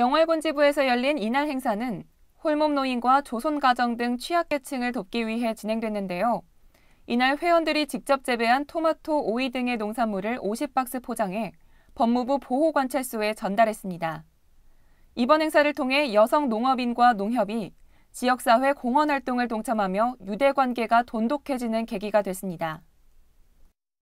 영월군지부에서 열린 이날 행사는 홀몸 노인과 조손 가정 등 취약계층을 돕기 위해 진행됐는데요. 이날 회원들이 직접 재배한 토마토, 오이 등의 농산물을 50박스 포장해 법무부 보호관찰소에 전달했습니다. 이번 행사를 통해 여성 농업인과 농협이 지역사회 공헌 활동을 동참하며 유대관계가 돈독해지는 계기가 됐습니다.